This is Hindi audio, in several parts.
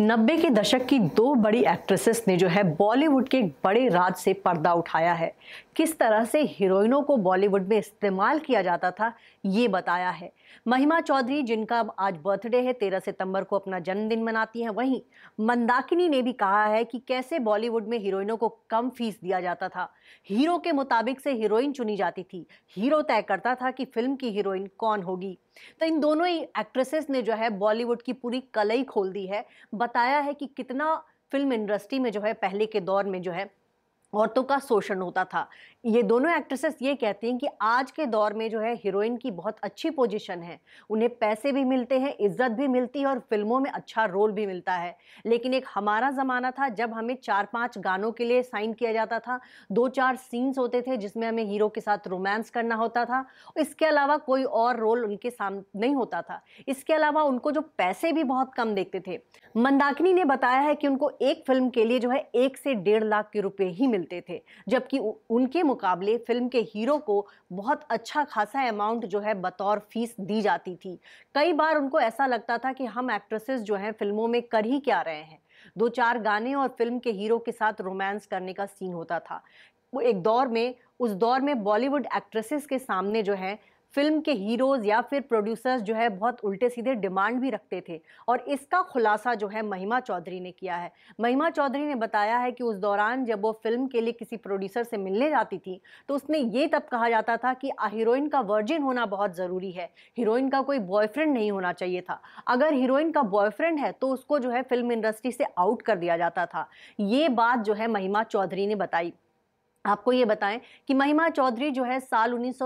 नब्बे के दशक की दो बड़ी एक्ट्रेसेस ने जो है बॉलीवुड के एक बड़े राज से पर्दा उठाया है किस तरह से हीरोइनों को बॉलीवुड में इस्तेमाल किया जाता था ये बताया है महिमा चौधरी जिनका आज बर्थडे है तेरह सितंबर को अपना जन्मदिन मनाती हैं वहीं मंदाकिनी ने भी कहा है कि कैसे बॉलीवुड में हीरोइनों को कम फीस दिया जाता था हीरो के मुताबिक से हीरोइन चुनी जाती थी हीरो तय करता था कि फिल्म की हीरोइन कौन होगी तो इन दोनों ही एक्ट्रेसेस ने जो है बॉलीवुड की पूरी कलई खोल दी है बताया है कि कितना फिल्म इंडस्ट्री में जो है पहले के दौर में जो है औरतों का शोषण होता था ये दोनों एक्ट्रेसेस ये कहती हैं कि आज के दौर में जो है हीरोइन की बहुत अच्छी पोजीशन है उन्हें पैसे भी मिलते हैं इज्जत भी मिलती है और फिल्मों में अच्छा रोल भी मिलता है लेकिन एक हमारा ज़माना था जब हमें चार पांच गानों के लिए साइन किया जाता था दो चार सीन्स होते थे जिसमें हमें हीरो के साथ रोमांस करना होता था इसके अलावा कोई और रोल उनके सामने नहीं होता था इसके अलावा उनको जो पैसे भी बहुत कम देखते थे मंदाकिनी ने बताया है कि उनको एक फिल्म के लिए जो है एक से डेढ़ लाख के रुपये ही मिलते मिलते थे जबकि उनके मुकाबले फिल्म के हीरो को बहुत अच्छा खासा अमाउंट जो है बतौर फीस दी जाती थी कई बार उनको ऐसा लगता था कि हम एक्ट्रेसेस जो हैं फिल्मों में कर ही क्या रहे हैं दो चार गाने और फिल्म के हीरो के साथ रोमांस करने का सीन होता था वो एक दौर में उस दौर में बॉलीवुड एक्ट्रेसेस के सामने जो है फिल्म के हीरोज़ या फिर प्रोड्यूसर्स जो है बहुत उल्टे सीधे डिमांड भी रखते थे और इसका खुलासा जो है महिमा चौधरी ने किया है महिमा चौधरी ने बताया है कि उस दौरान जब वो फिल्म के लिए किसी प्रोड्यूसर से मिलने जाती थी तो उसमें ये तब कहा जाता था कि हीरोइन का वर्जिन होना बहुत ज़रूरी है हीरोइन का कोई बॉयफ्रेंड नहीं होना चाहिए था अगर हीरोइन का बॉयफ्रेंड है तो उसको जो है फिल्म इंडस्ट्री से आउट कर दिया जाता था ये बात जो है महिमा चौधरी ने बताई आपको ये बताएं कि महिमा चौधरी जो है साल उन्नीस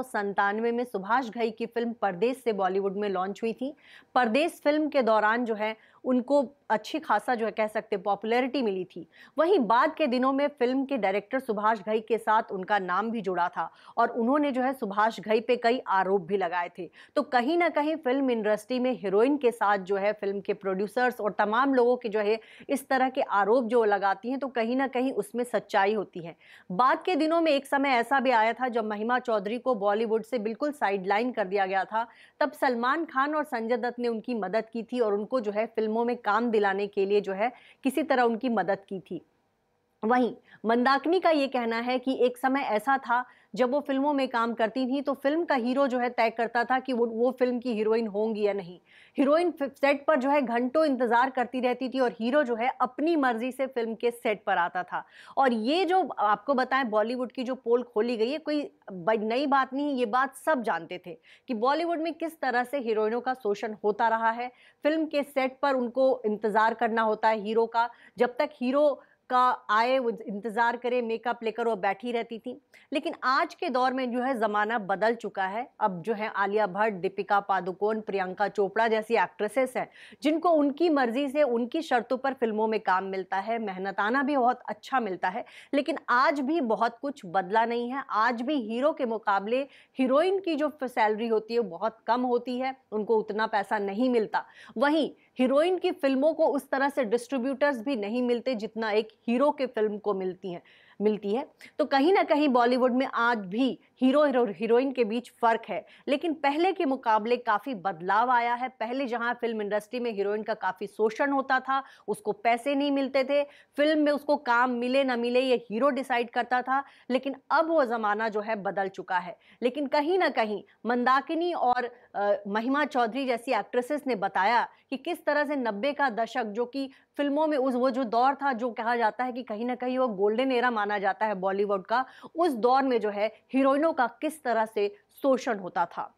में सुभाष घई की फिल्म परदेश से बॉलीवुड में लॉन्च हुई थी परदेश फिल्म के दौरान जो है उनको अच्छी खासा जो है कह सकते पॉपुलैरिटी मिली थी वहीं बाद के दिनों में फिल्म के डायरेक्टर सुभाष घई के साथ उनका नाम भी जुड़ा था और उन्होंने जो है सुभाष घई पे कई आरोप भी लगाए थे तो कहीं ना कहीं फिल्म इंडस्ट्री में हीरोइन के साथ जो है फिल्म के प्रोड्यूसर्स और तमाम लोगों के जो है इस तरह के आरोप जो लगाती हैं तो कहीं ना कहीं उसमें सच्चाई होती है बाद के दिनों में एक समय ऐसा भी आया था जब महिमा चौधरी को बॉलीवुड से बिल्कुल साइडलाइन कर दिया गया था तब सलमान खान और संजय दत्त ने उनकी मदद की थी और उनको जो है फिल्मों में काम दिलाने के लिए जो है किसी तरह उनकी मदद की थी वहीं मंदाकिनी का ये कहना है कि एक समय ऐसा था जब वो फिल्मों में काम करती थी तो फिल्म का हीरो जो है तय करता था कि वो वो फिल्म की हीरोइन होंगी या नहीं हीरोइन सेट पर जो है घंटों इंतज़ार करती रहती थी और हीरो जो है अपनी मर्जी से फिल्म के सेट पर आता था और ये जो आपको बताएं बॉलीवुड की जो पोल खोली गई है कोई नई बात नहीं ये बात सब जानते थे कि बॉलीवुड में किस तरह से हीरोइनों का शोषण होता रहा है फिल्म के सेट पर उनको इंतज़ार करना होता है हीरो का जब तक हीरो का आए वो इंतज़ार करे मेकअप लेकर वो बैठी रहती थी लेकिन आज के दौर में जो है ज़माना बदल चुका है अब जो है आलिया भट्ट दीपिका पादुकोण प्रियंका चोपड़ा जैसी एक्ट्रेसेस हैं जिनको उनकी मर्ज़ी से उनकी शर्तों पर फिल्मों में काम मिलता है मेहनताना भी बहुत अच्छा मिलता है लेकिन आज भी बहुत कुछ बदला नहीं है आज भी हीरो के मुकाबले हीरोइन की जो सैलरी होती है बहुत कम होती है उनको उतना पैसा नहीं मिलता वहीं हीरोइन की फिल्मों को उस तरह से डिस्ट्रीब्यूटर्स भी नहीं मिलते जितना एक हीरो के फिल्म को मिलती हैं मिलती है तो कहीं ना कहीं बॉलीवुड में आज भी हीरो और हीरोइन के बीच फ़र्क है लेकिन पहले के मुकाबले काफ़ी बदलाव आया है पहले जहाँ फिल्म इंडस्ट्री में हीरोइन का काफ़ी शोषण होता था उसको पैसे नहीं मिलते थे फिल्म में उसको काम मिले ना मिले ये हीरो डिसाइड करता था लेकिन अब वो ज़माना जो है बदल चुका है लेकिन कहीं ना कहीं मंदाकिनी और आ, महिमा चौधरी जैसी एक्ट्रेसेस ने बताया कि किस तरह से नब्बे का दशक जो कि फिल्मों में उस वो जो दौर था जो कहा जाता है कि कहीं ना कहीं वो गोल्डन एरा माना जाता है बॉलीवुड का उस दौर में जो है हीरोइनों का किस तरह से शोषण होता था